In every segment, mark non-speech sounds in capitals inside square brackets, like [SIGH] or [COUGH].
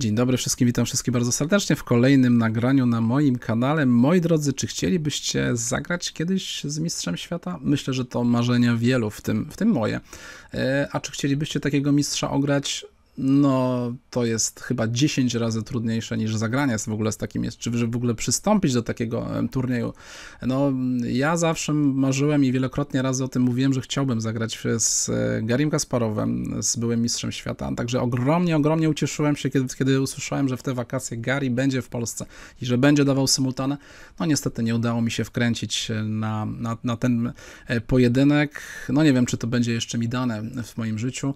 Dzień dobry wszystkim, witam wszystkich bardzo serdecznie w kolejnym nagraniu na moim kanale. Moi drodzy, czy chcielibyście zagrać kiedyś z Mistrzem Świata? Myślę, że to marzenia wielu, w tym, w tym moje. E, a czy chcielibyście takiego mistrza ograć? no to jest chyba 10 razy trudniejsze niż zagranie w ogóle z takim jest, czy że w ogóle przystąpić do takiego turnieju. No ja zawsze marzyłem i wielokrotnie razy o tym mówiłem, że chciałbym zagrać z e, Garim Kasparowem, z byłym mistrzem świata, także ogromnie, ogromnie ucieszyłem się, kiedy, kiedy usłyszałem, że w te wakacje Gary będzie w Polsce i że będzie dawał symultanę. No niestety nie udało mi się wkręcić e, na, na, na ten e, pojedynek. No nie wiem, czy to będzie jeszcze mi dane w moim życiu.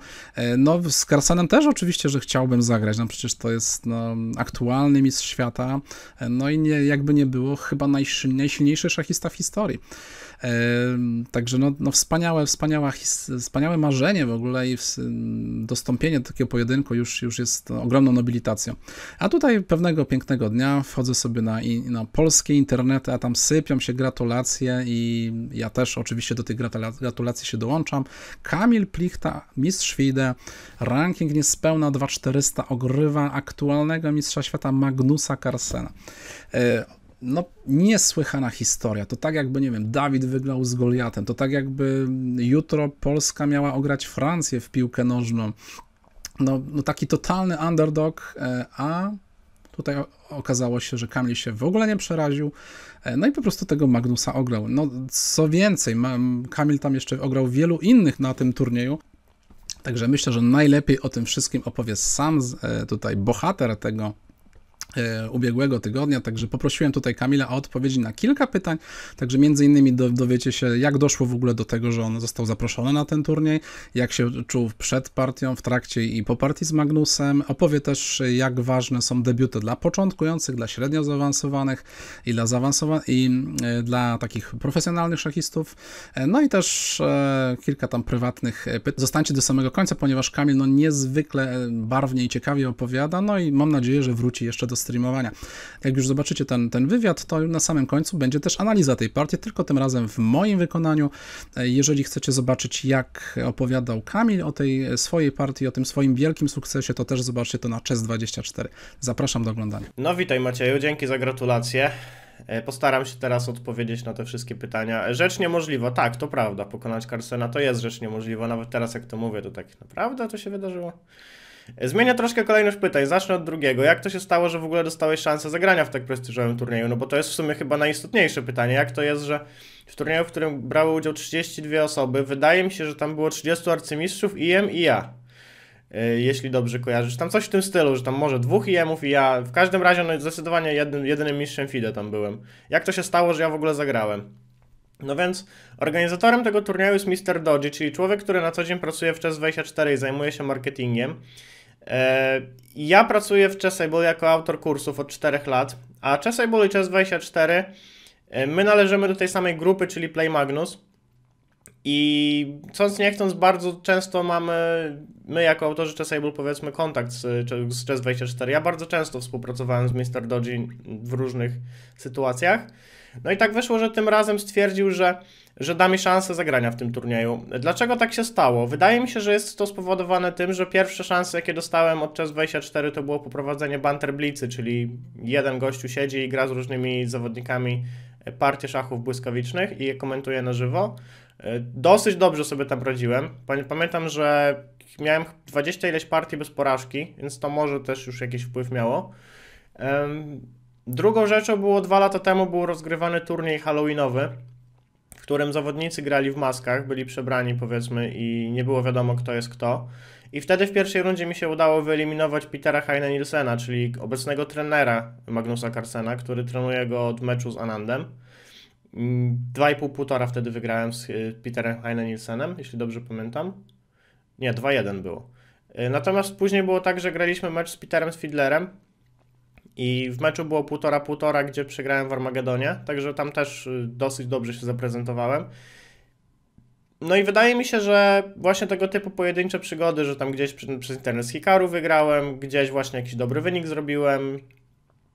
No z Karsanem też Piłkarza oczywiście, że chciałbym zagrać, no przecież to jest no, aktualny mistrz świata, no i nie, jakby nie było, chyba najsilniejszy szachista w historii. Także no, no wspaniałe, wspaniałe wspaniałe marzenie w ogóle i dostąpienie do takiego pojedynku już, już jest ogromną nobilitacją. A tutaj pewnego pięknego dnia wchodzę sobie na, na polskie internety, a tam sypią się gratulacje i ja też oczywiście do tych gratulacji się dołączam. Kamil Plichta, mistrz FIDE, ranking niespełna 2400 ogrywa aktualnego mistrza świata Magnusa Carsena. E, no, niesłychana historia. To tak jakby, nie wiem, Dawid wygrał z Goliatem. To tak jakby jutro Polska miała ograć Francję w piłkę nożną. No, no taki totalny underdog, e, a tutaj okazało się, że Kamil się w ogóle nie przeraził, e, no i po prostu tego Magnusa ograł. No co więcej, Kamil tam jeszcze ograł wielu innych na tym turnieju, Także myślę, że najlepiej o tym wszystkim opowie sam e, tutaj bohater tego E, ubiegłego tygodnia, także poprosiłem tutaj Kamila o odpowiedzi na kilka pytań, także między innymi dowiecie się, jak doszło w ogóle do tego, że on został zaproszony na ten turniej, jak się czuł przed partią, w trakcie i po partii z Magnusem, opowie też, jak ważne są debiuty dla początkujących, dla średnio zaawansowanych i dla, zaawansowa- i e, dla takich profesjonalnych szachistów, e, no i też kilka tam prywatnych pytań. Zostańcie do samego końca, ponieważ Kamil no niezwykle barwnie i ciekawie opowiada, no i mam nadzieję, że wróci jeszcze do streamowania. Jak już zobaczycie ten, ten wywiad, to na samym końcu będzie też analiza tej partii, tylko tym razem w moim wykonaniu. E, jeżeli chcecie zobaczyć, jak opowiadał Kamil o tej swojej partii, o tym swoim wielkim sukcesie, to też zobaczcie to na Chess24. Zapraszam do oglądania. No witaj Macieju, dzięki za gratulacje. E, postaram się teraz odpowiedzieć na te wszystkie pytania. Rzecz niemożliwa, tak, to prawda. Pokonać Carsona to jest rzecz niemożliwa. Nawet teraz, jak to mówię, to tak naprawdę to się wydarzyło. Zmienia troszkę kolejność pytań. Zacznę od drugiego. Jak to się stało, że w ogóle dostałeś szansę zagrania w tak prestiżowym turnieju? No bo to jest w sumie chyba najistotniejsze pytanie. Jak to jest, że w turnieju, w którym brały udział 32 osoby, wydaje mi się, że tam było 30 arcymistrzów, IM i ja. E, jeśli dobrze kojarzysz. Tam coś w tym stylu, że tam może dwóch IM-ów i ja. W każdym razie no zdecydowanie jednym, jedynym mistrzem FIDE tam byłem. Jak to się stało, że ja w ogóle zagrałem? No więc organizatorem tego turnieju jest Mr. Dodgy, czyli człowiek, który na co dzień pracuje w Chess24 i zajmuje się marketingiem. E, ja pracuję w Chessable jako autor kursów od 4 lat, a Chessable i Chess24 e, my należymy do tej samej grupy, czyli Play Magnus. I chcąc nie chcąc, bardzo często mamy, my jako autorzy Chessable, powiedzmy, kontakt z, z Chess24. Ja bardzo często współpracowałem z Mr. Dodgy w różnych sytuacjach. No i tak wyszło, że tym razem stwierdził, że, że da mi szansę zagrania w tym turnieju. Dlaczego tak się stało? Wydaje mi się, że jest to spowodowane tym, że pierwsze szanse, jakie dostałem od Chess 24 to było poprowadzenie Banter Blicy, czyli jeden gościu siedzi i gra z różnymi zawodnikami partie szachów błyskawicznych i je komentuje na żywo. Dosyć dobrze sobie tam radziłem. Pamiętam, że miałem 20 ileś partii bez porażki, więc to może też już jakiś wpływ miało. Drugą rzeczą było dwa lata temu był rozgrywany turniej halloweenowy, w którym zawodnicy grali w maskach, byli przebrani powiedzmy i nie było wiadomo kto jest kto. I wtedy w pierwszej rundzie mi się udało wyeliminować Petera Heine Nielsena, czyli obecnego trenera Magnusa Carsena, który trenuje go od meczu z Anandem. 2,5 półtora wtedy wygrałem z y, Peterem Heine Nielsenem, jeśli dobrze pamiętam. Nie, 2-1 było. Y, natomiast później było tak, że graliśmy mecz z Peterem Fiedlerem, i w meczu było półtora-półtora, gdzie przegrałem w Armagedonie, także tam też y, dosyć dobrze się zaprezentowałem. No i wydaje mi się, że właśnie tego typu pojedyncze przygody, że tam gdzieś przez internet z Hikaru wygrałem, gdzieś właśnie jakiś dobry wynik zrobiłem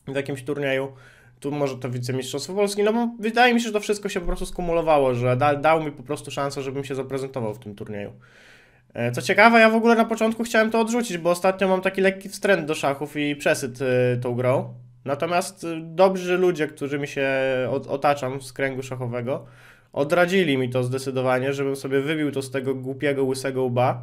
w jakimś turnieju, tu może to wicemistrzostwo Polski, no bo wydaje mi się, że to wszystko się po prostu skumulowało, że da, dał mi po prostu szansę, żebym się zaprezentował w tym turnieju. E, co ciekawe, ja w ogóle na początku chciałem to odrzucić, bo ostatnio mam taki lekki wstręt do szachów i przesyt e, tą grą. Natomiast e, dobrzy ludzie, którymi się otaczam z kręgu szachowego, odradzili mi to zdecydowanie, żebym sobie wybił to z tego głupiego, łysego łba,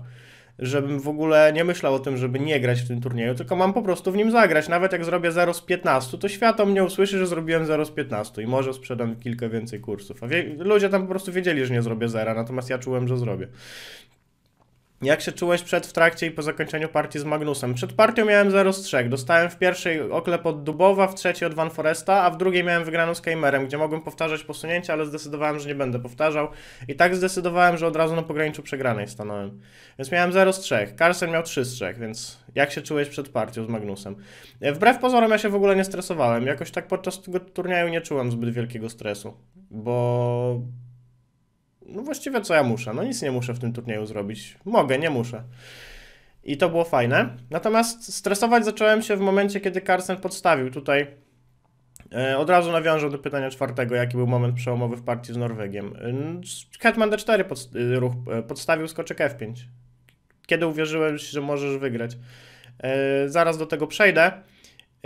żebym w ogóle nie myślał o tym, żeby nie grać w tym turnieju, tylko mam po prostu w nim zagrać. Nawet jak zrobię 0 z 15, to świat o mnie usłyszy, że zrobiłem 0 z 15 i może sprzedam kilka więcej kursów. A ludzie tam po prostu wiedzieli, że nie zrobię zera, natomiast ja czułem, że zrobię. Jak się czułeś przed, w trakcie i po zakończeniu partii z Magnusem? Przed partią miałem 0 z 3. Dostałem w pierwszej oklep od Dubowa, w trzeciej od Van Foresta, a w drugiej miałem wygraną z Kaimerem, gdzie mogłem powtarzać posunięcia, ale zdecydowałem, że nie będę powtarzał. I tak zdecydowałem, że od razu na pograniczu przegranej stanąłem. Więc miałem 0 z 3. Carlsen miał 3 z 3, więc jak się czułeś przed partią z Magnusem? E, wbrew pozorom ja się w ogóle nie stresowałem. Jakoś tak podczas tego turnieju nie czułem zbyt wielkiego stresu, bo no właściwie co ja muszę? No nic nie muszę w tym turnieju zrobić. Mogę, nie muszę. I to było fajne. Natomiast stresować zacząłem się w momencie, kiedy Carson podstawił tutaj. E, od razu nawiążę do pytania czwartego, jaki był moment przełomowy w partii z Norwegiem. E, Hetman D4 pod, e, ruch, podstawił skoczek F5. Kiedy uwierzyłem, że możesz wygrać. Zaraz do tego przejdę.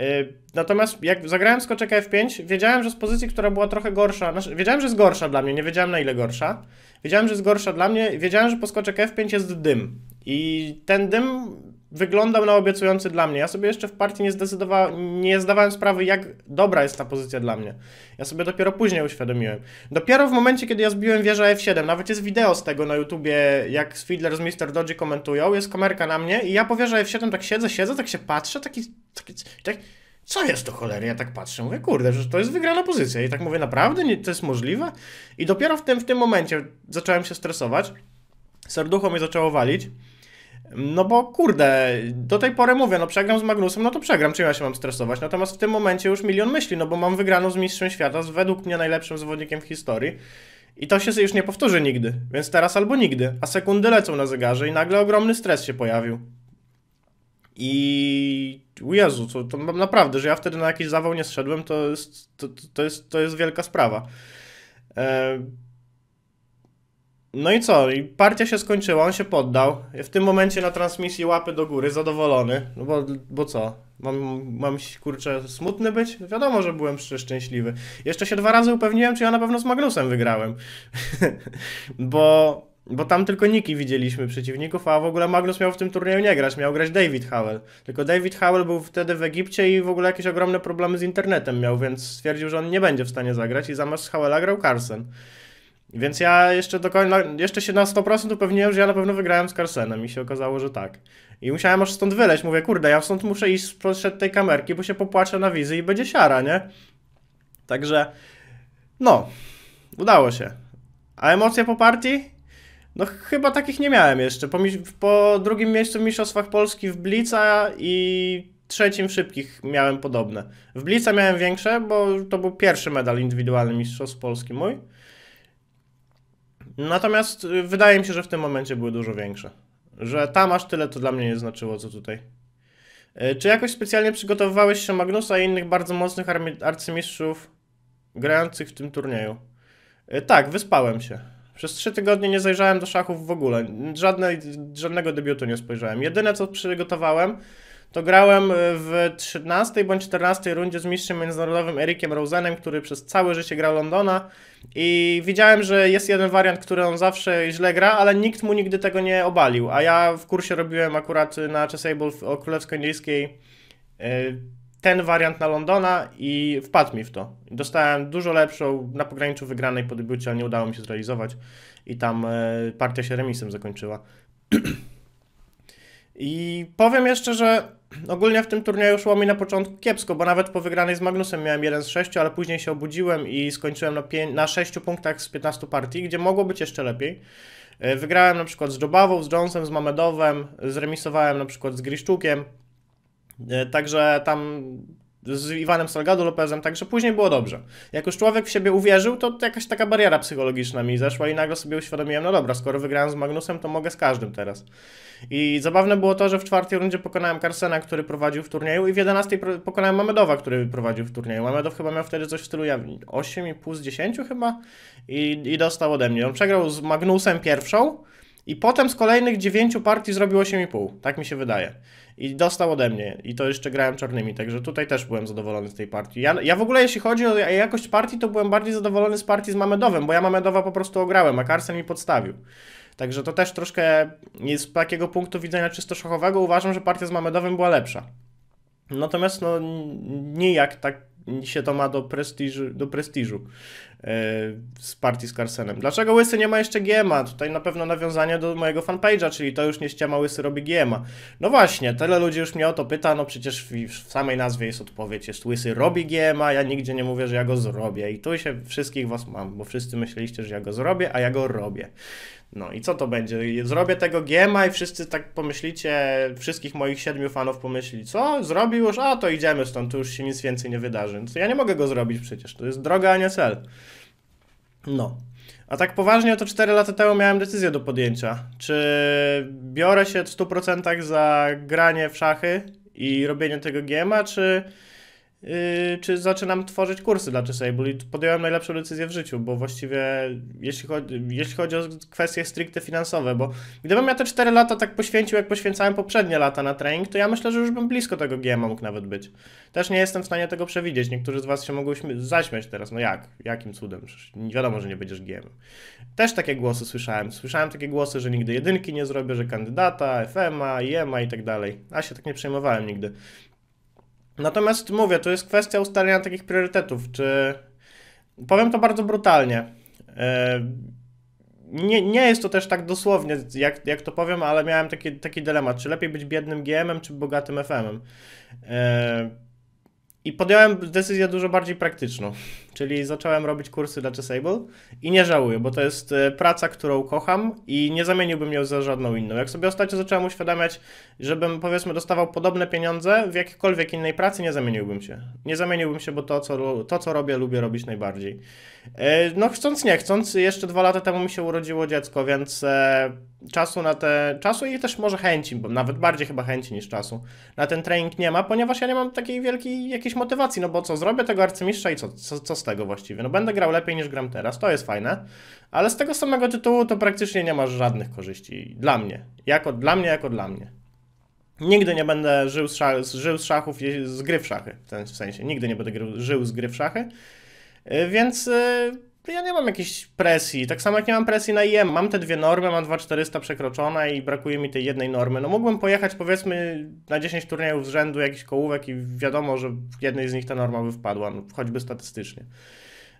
Y, natomiast jak zagrałem skoczek F5, wiedziałem, że z pozycji, która była trochę gorsza, znaczy wiedziałem, że jest gorsza dla mnie, nie wiedziałem na ile gorsza. Wiedziałem, że jest gorsza dla mnie, wiedziałem, że po skoczek F5 jest dym. I ten dym wyglądał na obiecujący dla mnie. Ja sobie jeszcze w partii nie, zdecydowałem, nie zdawałem sprawy, jak dobra jest ta pozycja dla mnie. Ja sobie dopiero później uświadomiłem. Dopiero w momencie, kiedy ja zbiłem wieżę F7, nawet jest wideo z tego na YouTubie, jak Fiddler z Mr. Dodgy komentują, jest kamerka na mnie i ja po wieżę F7 tak siedzę, siedzę, tak się patrzę, taki... taki, taki co jest to cholery? Ja tak patrzę, mówię, kurde, że to jest wygrana pozycja. I tak mówię, naprawdę? Nie, to jest możliwe? I dopiero w tym, w tym momencie zacząłem się stresować. Serducho mnie zaczęło walić. No bo kurde, do tej pory mówię, no przegram z Magnusem, no to przegram, czy ja się mam stresować. Natomiast w tym momencie już milion myśli, no bo mam wygraną z Mistrzem Świata, z według mnie najlepszym zawodnikiem w historii. I to się już nie powtórzy nigdy, więc teraz albo nigdy. A sekundy lecą na zegarze i nagle ogromny stres się pojawił. I Jezu, to, to naprawdę, że ja wtedy na jakiś zawał nie zszedłem, to jest, to, to jest, to jest wielka sprawa. E no i co? I partia się skończyła, on się poddał. W tym momencie na transmisji łapy do góry, zadowolony. No bo, bo co? Mam, mam kurczę smutny być? Wiadomo, że byłem szczęśliwy. Jeszcze się dwa razy upewniłem, czy ja na pewno z Magnusem wygrałem. [LAUGHS] bo, bo tam tylko niki widzieliśmy przeciwników, a w ogóle Magnus miał w tym turnieju nie grać, miał grać David Howell. Tylko David Howell był wtedy w Egipcie i w ogóle jakieś ogromne problemy z internetem miał, więc stwierdził, że on nie będzie w stanie zagrać i zamiast Howella grał Carson. Więc ja jeszcze do końca, jeszcze się na 100% upewniłem, że ja na pewno wygrałem z Carsenem i się okazało, że tak. I musiałem aż stąd wyleć, mówię, kurde, ja stąd muszę iść sprzed tej kamerki, bo się popłaczę na wizy i będzie siara, nie? Także, no, udało się. A emocje po partii? No chyba takich nie miałem jeszcze. Po, po drugim miejscu w Mistrzostwach Polski w Blica i trzecim szybkich miałem podobne. W Blica miałem większe, bo to był pierwszy medal indywidualny Mistrzostw Polski mój. Natomiast y, wydaje mi się, że w tym momencie były dużo większe. Że tam aż tyle to dla mnie nie znaczyło, co tutaj. E, czy jakoś specjalnie przygotowywałeś się Magnusa i innych bardzo mocnych arcymistrzów grających w tym turnieju? E, tak, wyspałem się. Przez trzy tygodnie nie zajrzałem do szachów w ogóle. żadnego debiutu nie spojrzałem. Jedyne co przygotowałem, to grałem y, w 13 bądź 14 rundzie z mistrzem międzynarodowym Erikiem Rosenem, który przez całe życie grał Londona i widziałem, że jest jeden wariant, który on zawsze źle gra, ale nikt mu nigdy tego nie obalił, a ja w kursie robiłem akurat na Chessable o Królewsko-Indyjskiej y, ten wariant na Londona i wpadł mi w to. Dostałem dużo lepszą, na pograniczu wygranej po debiucie, ale nie udało mi się zrealizować i tam y, partia się remisem zakończyła. [CLEARS THROAT] I powiem jeszcze, że ogólnie w tym turnieju szło mi na początku kiepsko, bo nawet po wygranej z Magnusem miałem 1 z 6, ale później się obudziłem i skończyłem na, na 6 punktach z 15 partii, gdzie mogło być jeszcze lepiej. E, wygrałem na przykład z Jobawą, z Jonesem, z Mamedowem, zremisowałem na przykład z Griszczukiem. E, także tam z Iwanem Salgado Lopezem, także później było dobrze. Jak już człowiek w siebie uwierzył, to jakaś taka bariera psychologiczna mi zeszła i nagle sobie uświadomiłem, no dobra, skoro wygrałem z Magnusem, to mogę z każdym teraz. I zabawne było to, że w czwartej rundzie pokonałem Carsena, który prowadził w turnieju i w jedenastej pokonałem Mamedowa, który prowadził w turnieju. Mamedow chyba miał wtedy coś w stylu 8,5 z 10 chyba i, i dostał ode mnie. On przegrał z Magnusem pierwszą, i potem z kolejnych dziewięciu partii zrobił 8,5, tak mi się wydaje. I dostał ode mnie. I to jeszcze grałem czarnymi, także tutaj też byłem zadowolony z tej partii. Ja, ja w ogóle jeśli chodzi o jakość partii, to byłem bardziej zadowolony z partii z Mamedowem, bo ja Mamedowa po prostu ograłem, a Carson mi podstawił. Także to też troszkę z takiego punktu widzenia czysto szachowego uważam, że partia z Mamedowym była lepsza. Natomiast no nijak tak się to ma do prestiżu, do prestiżu e, z partii z Carsenem. Dlaczego Łysy nie ma jeszcze GMA? Tutaj na pewno nawiązanie do mojego fanpage'a, czyli to już nie ściema Łysy robi GMA. No właśnie, tyle ludzi już mnie o to pyta, no przecież w, samej nazwie jest odpowiedź, jest Łysy robi GMA, ja nigdzie nie mówię, że ja go zrobię i tu się wszystkich was mam, bo wszyscy myśleliście, że ja go zrobię, a ja go robię. No i co to będzie? Zrobię tego GMA i wszyscy tak pomyślicie, wszystkich moich siedmiu fanów pomyśli, co? Zrobił już? A, to idziemy stąd, tu już się nic więcej nie wydarzy. No, ja nie mogę go zrobić przecież, to jest droga, a nie cel. No. A tak poważnie, to 4 lata temu miałem decyzję do podjęcia. Czy biorę się w 100% za granie w szachy i robienie tego GMA, czy Yy, czy zaczynam tworzyć kursy dla Disable i podjąłem najlepszą decyzję w życiu, bo właściwie jeśli chodzi, jeśli chodzi o kwestie stricte finansowe, bo gdybym ja te 4 lata tak poświęcił, jak poświęcałem poprzednie lata na trening, to ja myślę, że już bym blisko tego GMA mógł nawet być. Też nie jestem w stanie tego przewidzieć. Niektórzy z Was się mogą zaśmiać teraz, no jak? Jakim cudem? Przecież wiadomo, że nie będziesz GM. Też takie głosy słyszałem. Słyszałem takie głosy, że nigdy jedynki nie zrobię, że kandydata, FMA, IMA i tak dalej. A się tak nie przejmowałem nigdy. Natomiast mówię, to jest kwestia ustalenia takich priorytetów, czy... Powiem to bardzo brutalnie. E, nie, nie jest to też tak dosłownie, jak, jak to powiem, ale miałem taki, taki dylemat, czy lepiej być biednym GM-em, czy bogatym FM-em. E, I podjąłem decyzję dużo bardziej praktyczną. Czyli zacząłem robić kursy dla Disable i nie żałuję, bo to jest e, praca, którą kocham i nie zamieniłbym ją za żadną inną. Jak sobie ostatnio zacząłem uświadamiać, żebym powiedzmy dostawał podobne pieniądze w jakiejkolwiek innej pracy, nie zamieniłbym się. Nie zamieniłbym się, bo to co, to, co robię, lubię robić najbardziej. E, no chcąc, nie chcąc, jeszcze dwa lata temu mi się urodziło dziecko, więc e, czasu na te, czasu i też może chęci, bo nawet bardziej chyba chęci niż czasu, na ten trening nie ma, ponieważ ja nie mam takiej wielkiej jakiejś motywacji, no bo co, zrobię tego arcymistrza i co, co, co z tego właściwie? No będę grał lepiej niż gram teraz, to jest fajne, ale z tego samego tytułu to praktycznie nie masz żadnych korzyści. Dla mnie. Jako dla mnie, jako dla mnie. Nigdy nie będę żył z, szach, żył z szachów, z gry w szachy, w, sensie. Nigdy nie będę żył z gry w szachy, y, więc... Yy, no ja nie mam jakiejś presji. Tak samo jak nie mam presji na IM. Mam te dwie normy, mam 2400 przekroczone i brakuje mi tej jednej normy. No mógłbym pojechać powiedzmy na 10 turniejów z rzędu jakiś kołówek i wiadomo, że w jednej z nich ta norma by wpadła, no, choćby statystycznie.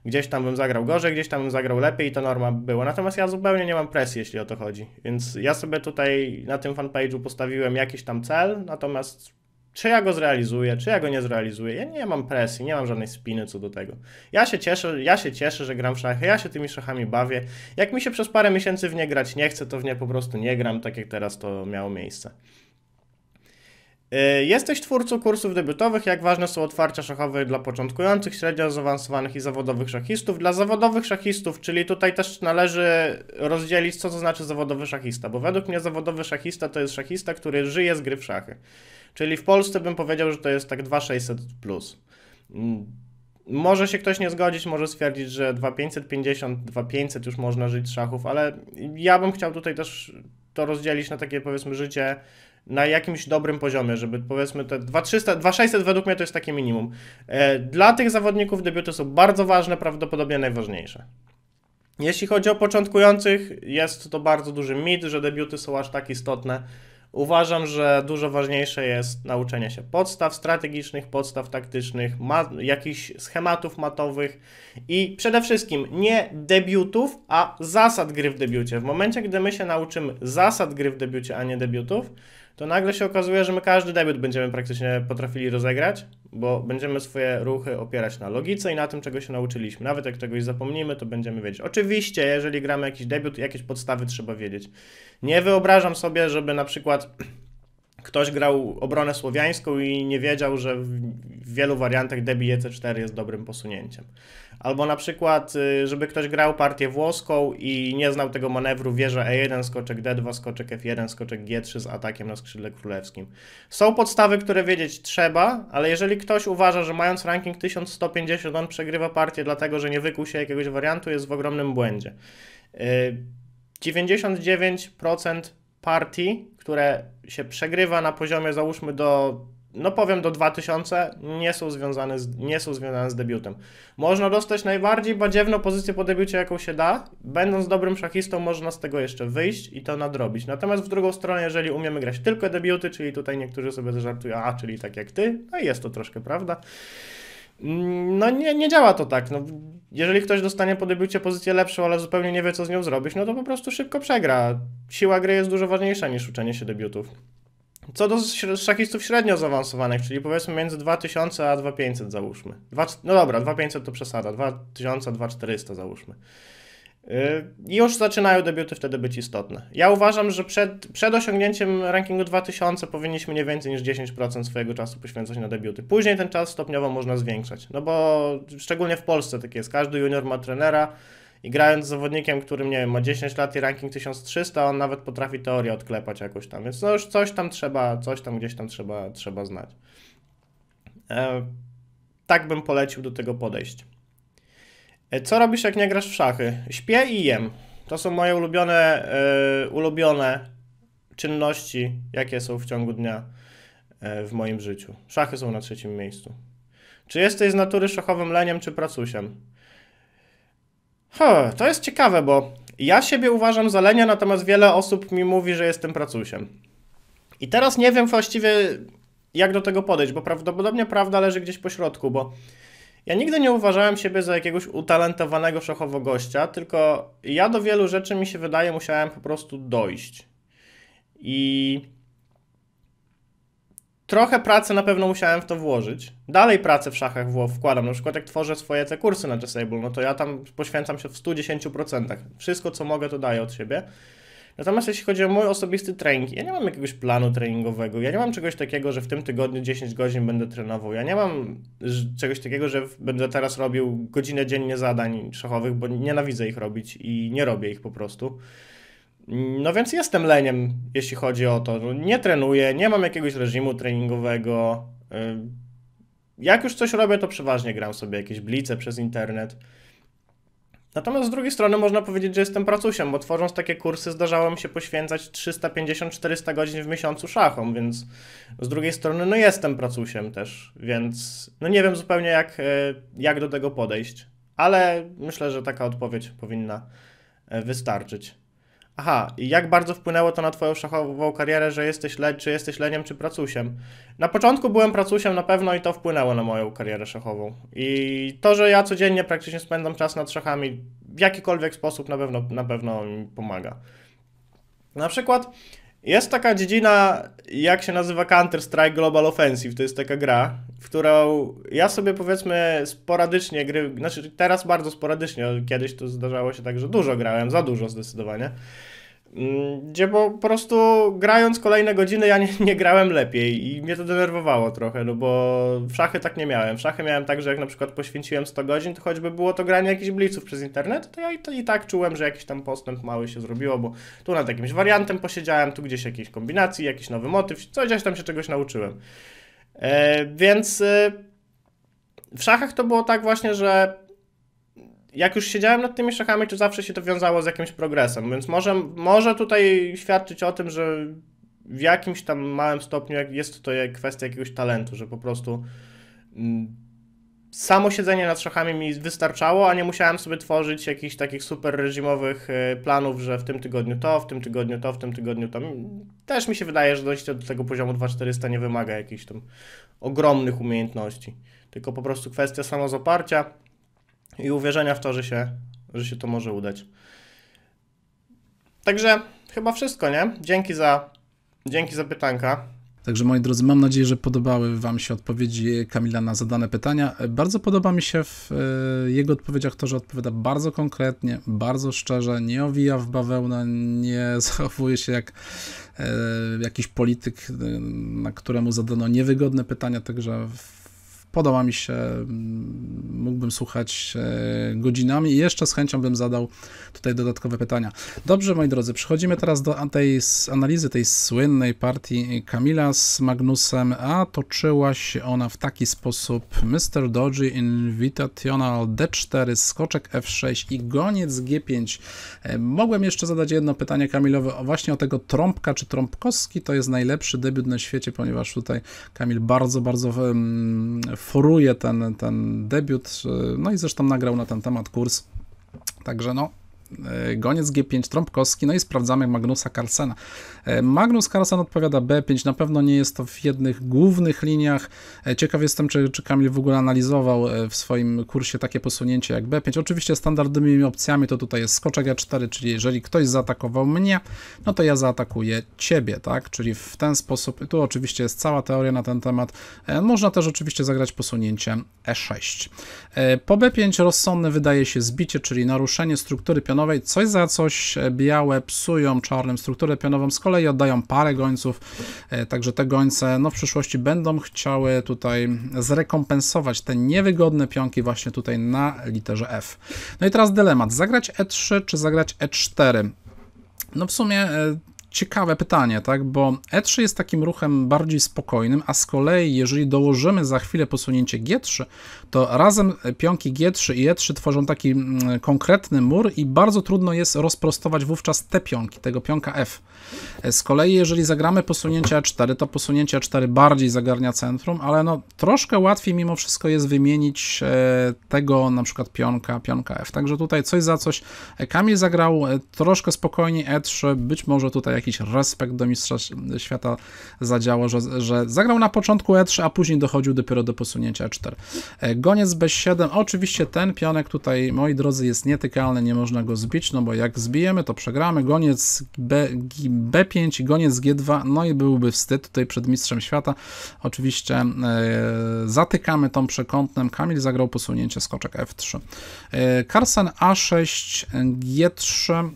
Gdzieś tam bym zagrał gorzej, gdzieś tam bym zagrał lepiej i ta norma by była. Natomiast ja zupełnie nie mam presji, jeśli o to chodzi. Więc ja sobie tutaj na tym fanpage'u postawiłem jakiś tam cel, natomiast czy ja go zrealizuję, czy ja go nie zrealizuję. Ja nie mam presji, nie mam żadnej spiny co do tego. Ja się cieszę, ja się cieszę, że gram w szachy, ja się tymi szachami bawię. Jak mi się przez parę miesięcy w nie grać nie chce, to w nie po prostu nie gram, tak jak teraz to miało miejsce. Y, jesteś twórcą kursów debiutowych, jak ważne są otwarcia szachowe dla początkujących, średnio zaawansowanych i zawodowych szachistów. Dla zawodowych szachistów, czyli tutaj też należy rozdzielić, co to znaczy zawodowy szachista, bo według mnie zawodowy szachista to jest szachista, który żyje z gry w szachy. Czyli w Polsce bym powiedział, że to jest tak 2600 plus. Mm, może się ktoś nie zgodzić, może stwierdzić, że 2550, 2500 już można żyć z szachów, ale ja bym chciał tutaj też to rozdzielić na takie powiedzmy życie na jakimś dobrym poziomie, żeby powiedzmy te 2300, 2600 według mnie to jest takie minimum. E, dla tych zawodników debiuty są bardzo ważne, prawdopodobnie najważniejsze. Jeśli chodzi o początkujących, jest to bardzo duży mit, że debiuty są aż tak istotne. Uważam, że dużo ważniejsze jest nauczenie się podstaw strategicznych, podstaw taktycznych, ma, jakichś schematów matowych i przede wszystkim nie debiutów, a zasad gry w debiucie. W momencie, gdy my się nauczymy zasad gry w debiucie, a nie debiutów, to nagle się okazuje, że my każdy debiut będziemy praktycznie potrafili rozegrać, bo będziemy swoje ruchy opierać na logice i na tym, czego się nauczyliśmy. Nawet jak czegoś zapomnimy, to będziemy wiedzieć. Oczywiście, jeżeli gramy jakiś debiut, jakieś podstawy trzeba wiedzieć. Nie wyobrażam sobie, żeby na przykład [CLEARS THROAT] ktoś grał obronę słowiańską i nie wiedział, że w wielu wariantach debi ec 4 jest dobrym posunięciem. Albo na przykład, y, żeby ktoś grał partię włoską i nie znał tego manewru wieża E1, skoczek D2, skoczek F1, skoczek G3 z atakiem na skrzydle królewskim. Są podstawy, które wiedzieć trzeba, ale jeżeli ktoś uważa, że mając ranking 1150 on przegrywa partię dlatego, że nie wykuł się jakiegoś wariantu, jest w ogromnym błędzie. 99% y, partii, które się przegrywa na poziomie załóżmy do no powiem do 2000, nie są związane z, nie są związane z debiutem. Można dostać najbardziej badziewną pozycję po debiucie, jaką się da. Będąc dobrym szachistą, można z tego jeszcze wyjść i to nadrobić. Natomiast w drugą stronę, jeżeli umiemy grać tylko debiuty, czyli tutaj niektórzy sobie żartują, a czyli tak jak ty, no i jest to troszkę prawda. Mm, no nie, nie działa to tak. No, jeżeli ktoś dostanie po debiucie pozycję lepszą, ale zupełnie nie wie, co z nią zrobić, no to po prostu szybko przegra. Siła gry jest dużo ważniejsza niż uczenie się debiutów. Co do szachistów średnio zaawansowanych, czyli powiedzmy między 2000 a 2500 załóżmy. Dwa, no dobra, 2500 to przesada, 2000, 2400 załóżmy. Yy, już zaczynają debiuty wtedy być istotne. Ja uważam, że przed, przed osiągnięciem rankingu 2000 powinniśmy nie więcej niż 10% swojego czasu poświęcać na debiuty. Później ten czas stopniowo można zwiększać, no bo szczególnie w Polsce tak jest. Każdy junior ma trenera, i grając z zawodnikiem, którym, nie wiem, ma 10 lat i ranking 1300, on nawet potrafi teorię odklepać jakoś tam, więc no już coś tam trzeba, coś tam gdzieś tam trzeba, trzeba znać. E, tak bym polecił do tego podejść. E, co robisz, jak nie grasz w szachy? Śpię i jem. To są moje ulubione, e, ulubione czynności, jakie są w ciągu dnia e, w moim życiu. Szachy są na trzecim miejscu. Czy jesteś z natury szachowym leniem czy pracusiem? Huh, to jest ciekawe, bo ja siebie uważam za lenia, natomiast wiele osób mi mówi, że jestem pracusiem. I teraz nie wiem właściwie, jak do tego podejść, bo prawdopodobnie prawda leży gdzieś po środku, bo ja nigdy nie uważałem siebie za jakiegoś utalentowanego szachowo gościa, tylko ja do wielu rzeczy mi się wydaje musiałem po prostu dojść. I trochę pracy na pewno musiałem w to włożyć. Dalej pracę w szachach wkładam, na przykład jak tworzę swoje te kursy na Disable, no to ja tam poświęcam się w 110%. Wszystko co mogę to daję od siebie. Natomiast jeśli chodzi o mój osobisty trening, ja nie mam jakiegoś planu treningowego, ja nie mam czegoś takiego, że w tym tygodniu 10 godzin będę trenował, ja nie mam czegoś takiego, że będę teraz robił godzinę dziennie zadań szachowych, bo nienawidzę ich robić i nie robię ich po prostu. No więc jestem leniem, jeśli chodzi o to. No, nie trenuję, nie mam jakiegoś reżimu treningowego. Y, jak już coś robię, to przeważnie gram sobie jakieś blice przez internet. Natomiast z drugiej strony można powiedzieć, że jestem pracusiem, bo tworząc takie kursy zdarzało mi się poświęcać 350-400 godzin w miesiącu szachom, więc z drugiej strony no jestem pracusiem też, więc no nie wiem zupełnie jak, y, jak do tego podejść, ale myślę, że taka odpowiedź powinna e, wystarczyć. Aha, i jak bardzo wpłynęło to na twoją szachową karierę, że jesteś, le- czy jesteś leniem, czy pracusiem? Na początku byłem pracusiem na pewno i to wpłynęło na moją karierę szachową. I to, że ja codziennie praktycznie spędzam czas nad szachami w jakikolwiek sposób na pewno, na pewno mi pomaga. Na przykład jest taka dziedzina, jak się nazywa Counter-Strike Global Offensive, to jest taka gra, w którą ja sobie powiedzmy sporadycznie gry, znaczy teraz bardzo sporadycznie, kiedyś to zdarzało się tak, że dużo grałem, za dużo zdecydowanie. Mm, gdzie po prostu grając kolejne godziny ja nie, [LAUGHS] nie, grałem lepiej i mnie to denerwowało trochę, no bo w szachy tak nie miałem. W szachy miałem tak, że jak na przykład poświęciłem 100 godzin, to choćby było to granie jakichś bliców przez internet, to ja i, to i tak czułem, że jakiś tam postęp mały się zrobiło, bo tu nad jakimś wariantem posiedziałem, tu gdzieś jakieś kombinacji, jakiś nowy motyw, coś tam się czegoś nauczyłem. E, więc y, w szachach to było tak właśnie, że jak już siedziałem nad tymi szachami, to zawsze się to wiązało z jakimś progresem, więc może, może tutaj świadczyć o tym, że w jakimś tam małym stopniu jest to kwestia jakiegoś talentu, że po prostu mm, samo siedzenie nad szachami mi wystarczało, a nie musiałem sobie tworzyć jakichś takich super reżimowych e, planów, że w tym tygodniu to, w tym tygodniu to, w tym tygodniu to. Też mi się wydaje, że dojście do tego poziomu 2400 nie wymaga jakichś tam ogromnych umiejętności, tylko po prostu kwestia samozoparcia i uwierzenia w to, że się, że się to może udać. Także chyba wszystko, nie? Dzięki za, dzięki za pytanka. Także moi drodzy, mam nadzieję, że podobały Wam się odpowiedzi Kamila na zadane pytania. Bardzo podoba mi się w e, jego odpowiedziach to, że odpowiada bardzo konkretnie, bardzo szczerze, nie owija w bawełnę, nie [LAUGHS] zachowuje się jak e, jakiś polityk, e, na któremu zadano niewygodne pytania, także Podoba mi się, mm, mógłbym słuchać e, godzinami i jeszcze z chęcią bym zadał tutaj dodatkowe pytania. Dobrze, moi drodzy, przechodzimy teraz do tej analizy tej słynnej partii Kamila z Magnusem, a toczyła się ona w taki sposób Mr. Dodgy Invitational D4, skoczek F6 i goniec G5. E, mogłem jeszcze zadać jedno pytanie Kamilowe właśnie o tego trąbka czy trąbkowski, to jest najlepszy debiut na świecie, ponieważ tutaj Kamil bardzo, bardzo mm, foruje ten, ten debiut, no i zresztą nagrał na ten temat kurs. Także no, y, goniec G5 Trąbkowski, no i sprawdzamy Magnusa Carlsena. E, Magnus Carlsen odpowiada B5, na pewno nie jest to w jednych głównych liniach. E, ciekaw jestem, czy, czy Kamil w ogóle analizował e, w swoim kursie takie posunięcie jak B5. Oczywiście standardowymi opcjami to tutaj jest skoczek E4, czyli jeżeli ktoś zaatakował mnie, no to ja zaatakuję ciebie, tak? Czyli w ten sposób, tu oczywiście jest cała teoria na ten temat. Można też oczywiście zagrać posunięciem E6. Po B5 rozsądne wydaje się zbicie, czyli naruszenie struktury pionowej, coś za coś białe psują czarnym strukturę pionową, z kolei kolei oddają parę gońców, e, także te gońce no, w przyszłości będą chciały tutaj zrekompensować te niewygodne pionki właśnie tutaj na literze F. No i teraz dylemat, zagrać E3 czy zagrać E4? No w sumie e, ciekawe pytanie, tak? Bo E3 jest takim ruchem bardziej spokojnym, a z kolei, jeżeli dołożymy za chwilę posunięcie G3, to razem e, pionki G3 i E3 tworzą taki mm, konkretny mur i bardzo trudno jest rozprostować wówczas te pionki, tego pionka F. E, z kolei, jeżeli zagramy posunięcie A4, to posunięcie A4 bardziej zagarnia centrum, ale no troszkę łatwiej mimo wszystko jest wymienić e, tego na przykład pionka, pionka F. Także tutaj coś za coś Kamil zagrał troszkę spokojniej E3, być może tutaj jakiś respekt do mistrza świata zadziałał, że, że zagrał na początku E3, a później dochodził dopiero do posunięcia E4. E, goniec B7, oczywiście ten pionek tutaj, moi drodzy, jest nietykalny, nie można go zbić, no bo jak zbijemy, to przegramy. Goniec B, B5, goniec G2, no i byłby wstyd tutaj przed mistrzem świata. Oczywiście e, zatykamy tą przekątnem. Kamil zagrał posunięcie skoczek F3. E, Carson A6, G3,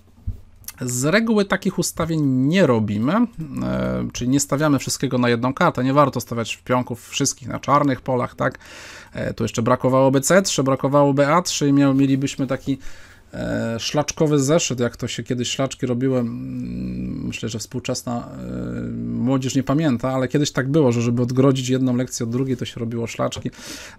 z reguły takich ustawień nie robimy, e, czyli nie stawiamy wszystkiego na jedną kartę. Nie warto stawiać pionków wszystkich na czarnych polach, tak? E, tu jeszcze brakowałoby C3, brakowałoby A3 i mielibyśmy taki E, szlaczkowy zeszyt, jak to się kiedyś szlaczki robiłem. Mm, myślę, że współczesna e, młodzież nie pamięta, ale kiedyś tak było, że żeby odgrodzić jedną lekcję od drugiej, to się robiło szlaczki.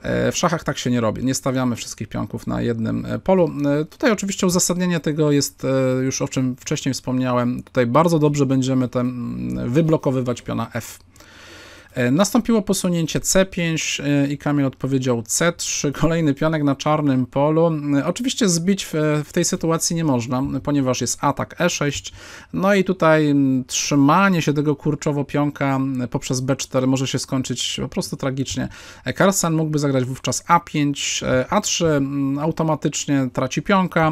E, w szachach tak się nie robi. Nie stawiamy wszystkich pionków na jednym polu. Tutaj oczywiście uzasadnienie tego jest już o czym wcześniej wspomniałem. Tutaj bardzo dobrze będziemy ten mm, wyblokowywać piona F. E, nastąpiło posunięcie C5 e, i Kamil odpowiedział C3, kolejny pionek na czarnym polu. E, oczywiście zbić w, w, tej sytuacji nie można, ponieważ jest atak E6, no i tutaj trzymanie się tego kurczowo pionka poprzez B4 może się skończyć po prostu tragicznie. Carlsen mógłby zagrać wówczas A5, A3 automatycznie traci pionka,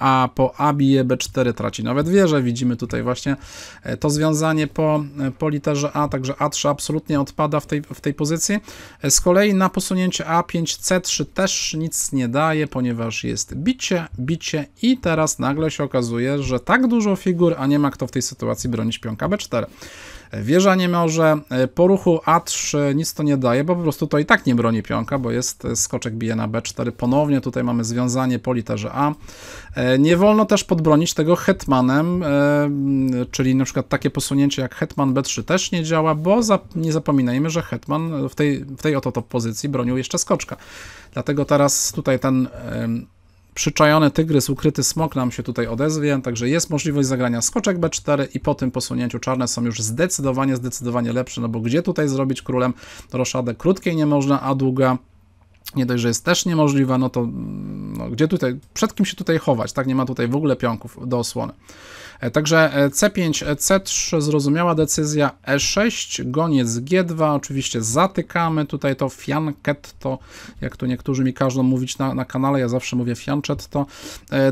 a po ABI EB4 traci nawet wieżę. Widzimy tutaj właśnie e, to związanie po, e, po literze A, także A3 absolutnie odpada w tej, w tej pozycji. E, z kolei na posunięcie A5 C3 też nic nie daje, ponieważ jest bicie, bicie i teraz nagle się okazuje, że tak dużo figur, a nie ma kto w tej sytuacji bronić pionka B4. Wieża nie może, e, po ruchu A3 nic to nie daje, bo po prostu to i tak nie broni pionka, bo jest e, skoczek bije na B4 ponownie, tutaj mamy związanie po literze A. E, nie wolno też podbronić tego hetmanem, czyli na przykład takie posunięcie jak hetman B3 też nie działa, bo nie zapominajmy, że hetman w tej, w tej oto pozycji bronił jeszcze skoczka. Dlatego teraz tutaj ten przyczajony tygrys, ukryty smok nam się tutaj odezwie, także jest możliwość zagrania skoczek b4 i po tym posunięciu czarne są już zdecydowanie, zdecydowanie lepsze, no bo gdzie tutaj zrobić królem roszadę? Krótkiej nie można, a długa nie dość, że jest też niemożliwa, no to mm, no, gdzie tutaj, przed kim się tutaj chować, tak? Nie ma tutaj w ogóle pionków do osłony. E, także C5, e, C3, e, zrozumiała decyzja, E6, goniec G2, oczywiście zatykamy tutaj to fianchetto, jak tu niektórzy mi każą mówić na, na kanale, ja zawsze mówię fianchetto.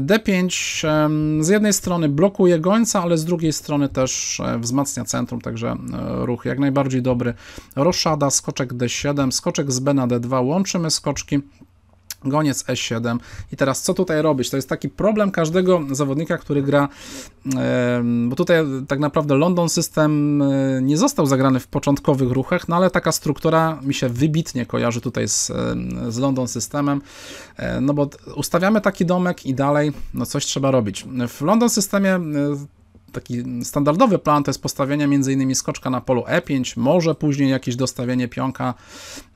D5 z jednej strony blokuje gońca, ale z drugiej strony też wzmacnia centrum, także ruch jak najbardziej dobry. Roszada, skoczek D7, skoczek z B na D2, łączymy skoczki. Goniec S7. I teraz co tutaj robić? To jest taki problem każdego zawodnika, który gra, bo tutaj tak naprawdę London System e, nie został zagrany w początkowych ruchach, no ale taka struktura mi się wybitnie kojarzy tutaj z, z London Systemem, e, no bo ustawiamy taki domek i dalej no coś trzeba robić. W London Systemie e, taki standardowy plan to jest postawienie m.in. skoczka na polu E5, może później jakieś dostawienie pionka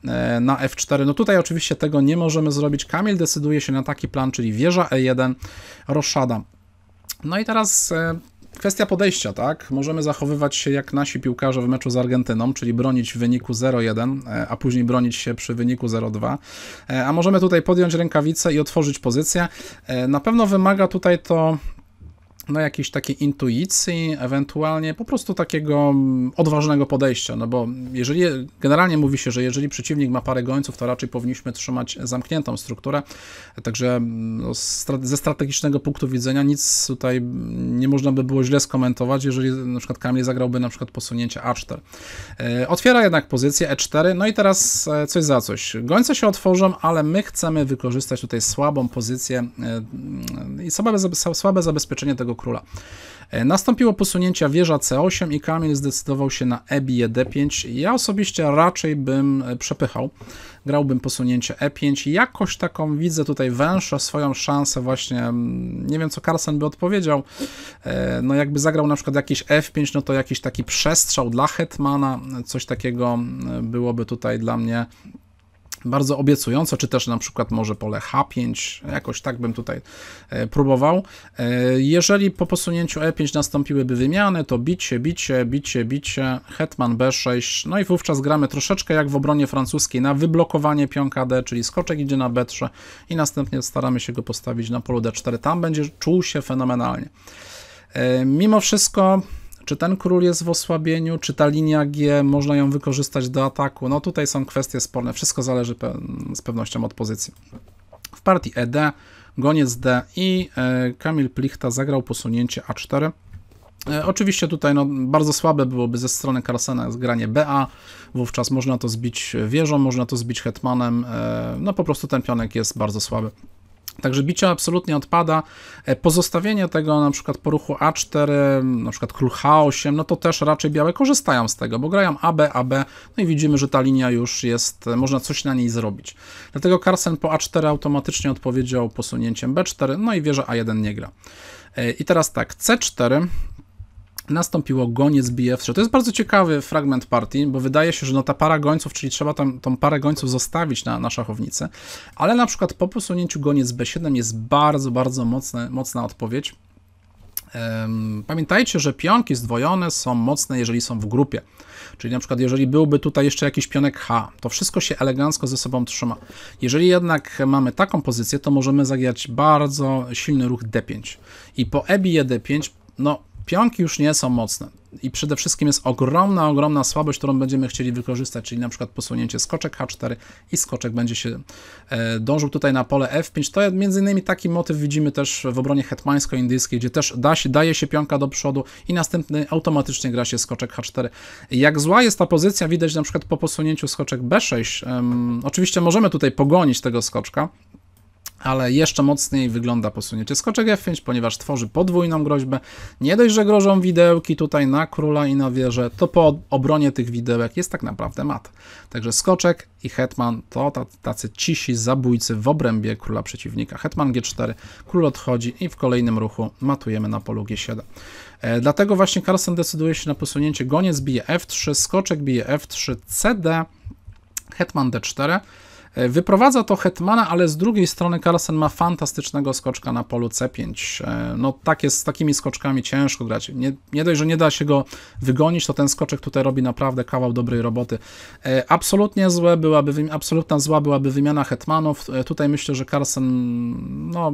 e, na F4. No tutaj oczywiście tego nie możemy zrobić. Kamil decyduje się na taki plan, czyli wieża E1, roszada. No i teraz e, kwestia podejścia, tak? Możemy zachowywać się jak nasi piłkarze w meczu z Argentyną, czyli bronić w wyniku 0-1, e, a później bronić się przy wyniku 0-2. A możemy tutaj podjąć rękawice i otworzyć pozycję. Na pewno wymaga tutaj to na jakiejś takiej intuicji, ewentualnie po prostu takiego mm, odważnego podejścia, no bo jeżeli, generalnie mówi się, że jeżeli przeciwnik ma parę gońców, to raczej powinniśmy trzymać zamkniętą strukturę, także mm, no, ze strategicznego punktu widzenia nic tutaj nie można by było źle skomentować, jeżeli na przykład Kamil zagrałby na przykład posunięcie A4. E, otwiera jednak pozycję E4, no i teraz e, coś za coś. Gońce się otworzą, ale my chcemy wykorzystać tutaj słabą pozycję e, mm, i słabe, słabe zabezpieczenie tego króla. E, nastąpiło posunięcie wieża C8 i Kamil zdecydował się na EBI e D5. Ja osobiście raczej bym e, przepychał. Grałbym posunięcie E5. Jakoś taką widzę tutaj węższą swoją szansę właśnie. Mm, nie wiem, co Carlsen by odpowiedział. No jakby zagrał na przykład jakiś F5, no to jakiś taki przestrzał dla Hetmana. Coś takiego mm, byłoby tutaj dla mnie bardzo obiecująco, czy też na przykład może pole H5, jakoś tak bym tutaj e, próbował. E, jeżeli po posunięciu E5 nastąpiłyby wymiany, to bicie, bicie, bicie, bicie, hetman B6, no i wówczas gramy troszeczkę jak w obronie francuskiej na wyblokowanie pionka D, czyli skoczek idzie na B3 i następnie staramy się go postawić na polu D4. Tam będzie czuł się fenomenalnie. E, mimo wszystko czy ten król jest w osłabieniu, czy ta linia G można ją wykorzystać do ataku? No tutaj są kwestie sporne, wszystko zależy pe z pewnością od pozycji. W partii ED goniec D i e, Kamil Plichta zagrał posunięcie A4. E, oczywiście tutaj no, bardzo słabe byłoby ze strony Carlsena zgranie BA, wówczas można to zbić wieżą, można to zbić hetmanem, e, no po prostu ten pionek jest bardzo słaby. Także bicie absolutnie odpada. E, pozostawienie tego na przykład po ruchu A4, na przykład król H8, no to też raczej białe korzystają z tego, bo grają AB, AB, no i widzimy, że ta linia już jest, e, można coś na niej zrobić. Dlatego Carlsen po A4 automatycznie odpowiedział posunięciem B4, no i wie, że A1 nie gra. E, I teraz tak, C4 nastąpiło goniec BF3. To jest bardzo ciekawy fragment partii, bo wydaje się, że no ta para gońców, czyli trzeba tam, tą parę gońców zostawić na, na szachownicy, ale na przykład po posunięciu goniec B7 jest bardzo, bardzo mocne, mocna odpowiedź. Pamiętajcie, że pionki zdwojone są mocne, jeżeli są w grupie. Czyli na przykład, jeżeli byłby tutaj jeszcze jakiś pionek H, to wszystko się elegancko ze sobą trzyma. Jeżeli jednak mamy taką pozycję, to możemy zagrać bardzo silny ruch D5. I po EBI e d 5 no Pionki już nie są mocne i przede wszystkim jest ogromna, ogromna słabość, którą będziemy chcieli wykorzystać, czyli na przykład posunięcie skoczek H4 i skoczek będzie się e, dążył tutaj na pole F5. To między innymi taki motyw widzimy też w obronie hetmańsko-indyjskiej, gdzie też da się, daje się pionka do przodu i następny automatycznie gra się skoczek H4. Jak zła jest ta pozycja, widać na przykład po posunięciu skoczek B6. oczywiście możemy tutaj pogonić tego skoczka, ale jeszcze mocniej wygląda posunięcie skoczek F5, ponieważ tworzy podwójną groźbę. Nie dość, że grożą widełki tutaj na króla i na wieżę, to po obronie tych widełek jest tak naprawdę mat. Także skoczek i hetman to tacy cisi zabójcy w obrębie króla przeciwnika. Hetman G4, król odchodzi i w kolejnym ruchu matujemy na polu G7. E, dlatego właśnie Carlsen decyduje się na posunięcie goniec bije F3, skoczek bije F3, CD, hetman D4, E, wyprowadza to Hetmana, ale z drugiej strony Carlsen ma fantastycznego skoczka na polu C5. E, no tak jest, z takimi skoczkami ciężko grać. Nie, nie dość, że nie da się go wygonić, to ten skoczek tutaj robi naprawdę kawał dobrej roboty. E, absolutnie złe byłaby, absolutna zła byłaby wymiana Hetmanów. Tutaj myślę, że Carlsen no,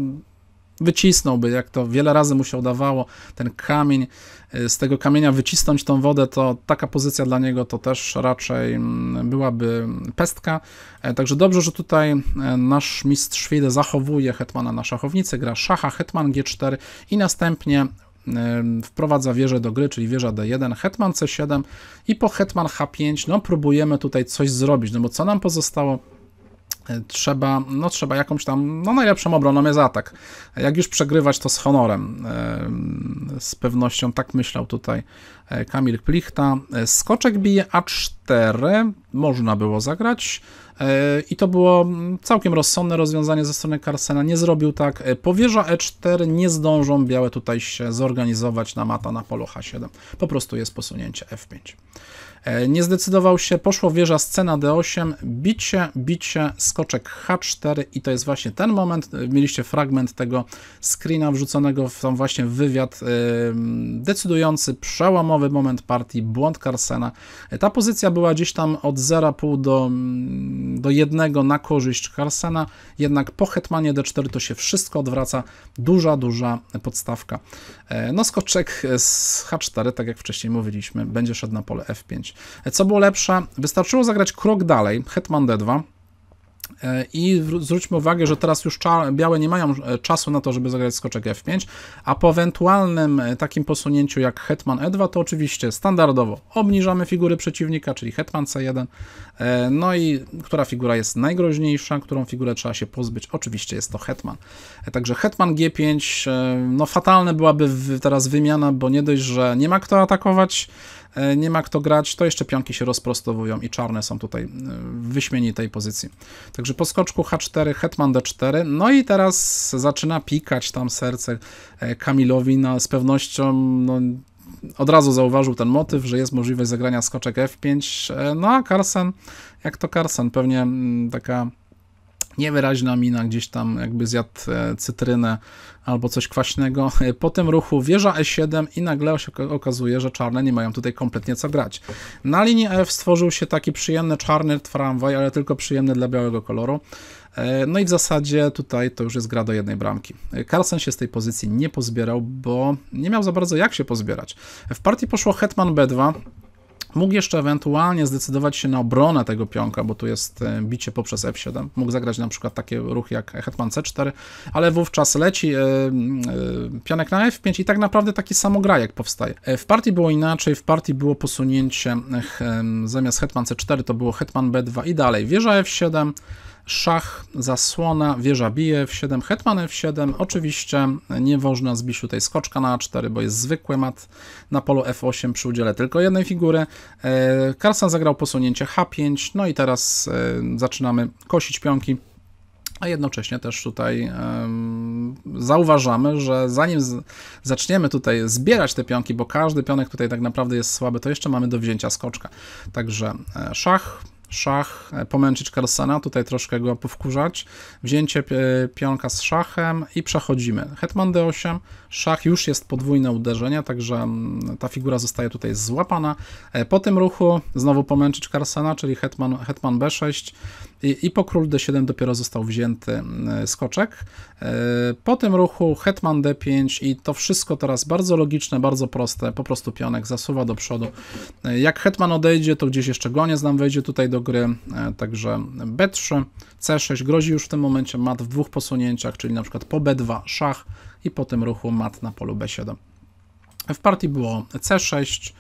wycisnąłby, jak to wiele razy mu się udawało, ten kamień, y, z tego kamienia wycisnąć tą wodę, to taka pozycja dla niego to też raczej mm, byłaby pestka. E, także dobrze, że tutaj e, nasz mistrz Szwede zachowuje hetmana na szachownicy, gra szacha, hetman g4 i następnie e, wprowadza wieżę do gry, czyli wieża d1, hetman c7 i po hetman h5, no próbujemy tutaj coś zrobić, no bo co nam pozostało? trzeba, no, trzeba jakąś tam, no najlepszą obroną jest atak. Jak już przegrywać, to z honorem. E, z pewnością tak myślał tutaj e, Kamil Plichta. E, skoczek bije A4, można było zagrać. I to było mm, całkiem rozsądne rozwiązanie ze strony Karsena Nie zrobił tak. Powierza E4, nie zdążą białe tutaj się zorganizować na mata na polu H7. Po prostu jest posunięcie F5. E, nie zdecydował się, poszło wieża scena D8, bicie, bicie, skoczek H4 i to jest właśnie ten moment. E, mieliście fragment tego screena wrzuconego w tam właśnie wywiad e, decydujący, przełomowy moment partii, błąd Carsena. Ta pozycja była gdzieś tam od 0,5 do, mm, do 1 na korzyść Carsena, jednak po hetmanie D4 to się wszystko odwraca. Duża, duża podstawka. No skoczek z H4, tak jak wcześniej mówiliśmy, będzie szedł na pole F5. Co było lepsze? Wystarczyło zagrać krok dalej, Hetman D2, e, i zwróćmy uwagę, że teraz już białe nie mają e, czasu na to, żeby zagrać skoczek F5, a po ewentualnym e, takim posunięciu jak Hetman E2, to oczywiście standardowo obniżamy figury przeciwnika, czyli Hetman C1, no i która figura jest najgroźniejsza, którą figurę trzeba się pozbyć, oczywiście jest to Hetman. Także Hetman G5, no fatalne byłaby teraz wymiana, bo nie dość, że nie ma kto atakować, E, nie ma kto grać, to jeszcze pionki się rozprostowują i czarne są tutaj e, w wyśmienitej pozycji. Także po skoczku H4, hetman D4, no i teraz zaczyna pikać tam serce e, Kamilowi, no, z pewnością no, od razu zauważył ten motyw, że jest możliwość zagrania skoczek F5, no a Carlsen, jak to Carlsen, pewnie mm, taka niewyraźna mina, gdzieś tam jakby zjadł e, cytrynę albo coś kwaśnego. E, po tym ruchu wieża E7 i nagle się okazuje, że czarne nie mają tutaj kompletnie co grać. Na linii F stworzył się taki przyjemny czarny tramwaj, ale tylko przyjemny dla białego koloru. E, no i w zasadzie tutaj to już jest gra do jednej bramki. Carlsen się z tej pozycji nie pozbierał, bo nie miał za bardzo jak się pozbierać. W partii poszło Hetman B2, Mógł jeszcze ewentualnie zdecydować się na obronę tego pionka, bo tu jest e, bicie poprzez f7. Mógł zagrać na przykład takie ruchy jak hetman c4, ale wówczas leci e, e, pionek na f5 i tak naprawdę taki samograjek powstaje. W partii było inaczej, w partii było posunięcie zamiast hetman c4 to było hetman b2 i dalej wieża f7, szach, zasłona, wieża bije, w 7 hetman f7. Oczywiście nie można zbić tutaj skoczka na a4, bo jest zwykły mat na polu f8 przy udziale tylko jednej figury. E, Karsan zagrał posunięcie h5, no i teraz e, zaczynamy kosić pionki. A jednocześnie też tutaj um, zauważamy, że zanim z, zaczniemy tutaj zbierać te pionki, bo każdy pionek tutaj tak naprawdę jest słaby, to jeszcze mamy do wzięcia skoczka. Także e, szach, szach, e, pomęczyć Carlsena, tutaj troszkę go powkurzać, wzięcie pionka z szachem i przechodzimy. Hetman d8, szach już jest podwójne uderzenie, także mm, ta figura zostaje tutaj złapana. E, po tym ruchu znowu pomęczyć Carlsena, czyli hetman, hetman b6, i, i po król d7 dopiero został wzięty mm, skoczek. E, po tym ruchu hetman d5 i to wszystko teraz bardzo logiczne, bardzo proste, po prostu pionek zasuwa do przodu. E, jak hetman odejdzie, to gdzieś jeszcze goniec nam wejdzie tutaj do gry, e, także b3, c6 grozi już w tym momencie mat w dwóch posunięciach, czyli na przykład po b2 szach i po tym ruchu mat na polu b7. W partii było c6,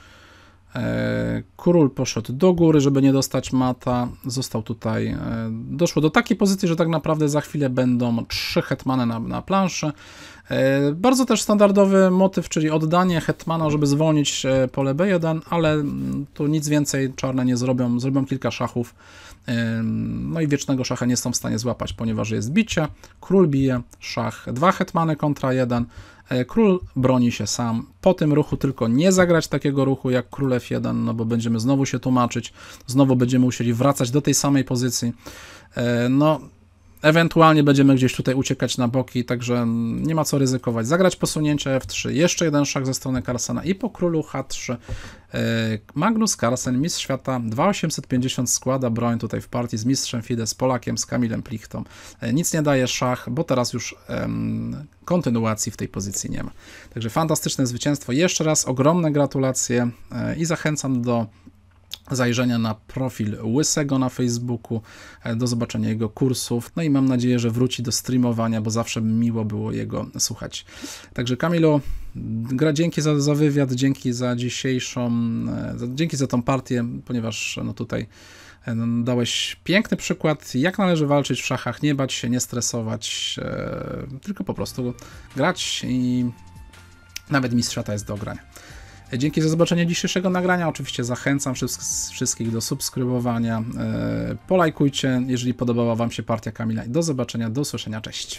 E, Król poszedł do góry, żeby nie dostać mata. Został tutaj. E, doszło do takiej pozycji, że tak naprawdę za chwilę będą trzy hetmany na, na planszy. E, bardzo też standardowy motyw, czyli oddanie hetmana, żeby zwolnić pole B1, ale mm, tu nic więcej czarne nie zrobią. Zrobią kilka szachów. No i wiecznego szacha nie są w stanie złapać, ponieważ jest bicie. Król bije, szach, dwa hetmany kontra jeden. E, król broni się sam. Po tym ruchu tylko nie zagrać takiego ruchu jak król f1, no bo będziemy znowu się tłumaczyć, znowu będziemy musieli wracać do tej samej pozycji. E, no, Ewentualnie będziemy gdzieś tutaj uciekać na boki, także nie ma co ryzykować. Zagrać posunięcie F3, jeszcze jeden szach ze strony Carlsena i po królu H3. E, Magnus Carlsen, mistrz świata, 2850 składa broń tutaj w partii z mistrzem FIDE, z Polakiem, z Kamilem Plichtą. E, nic nie daje szach, bo teraz już em, kontynuacji w tej pozycji nie ma. Także fantastyczne zwycięstwo. Jeszcze raz ogromne gratulacje e, i zachęcam do zajrzenia na profil Łysego na Facebooku, e, do zobaczenia jego kursów. No i mam nadzieję, że wróci do streamowania, bo zawsze miło było jego słuchać. Także Kamilo, gra dzięki za, za wywiad, dzięki za dzisiejszą, e, dzięki za tą partię, ponieważ e, no tutaj no, dałeś piękny przykład, jak należy walczyć w szachach, nie bać się, nie stresować, tylko po prostu grać i nawet mistrzata jest do grania. Dzięki za zobaczenie dzisiejszego nagrania. Oczywiście zachęcam wszystkich do subskrybowania. E, polajkujcie, jeżeli podobała Wam się partia Kamila. Do zobaczenia, do usłyszenia, cześć.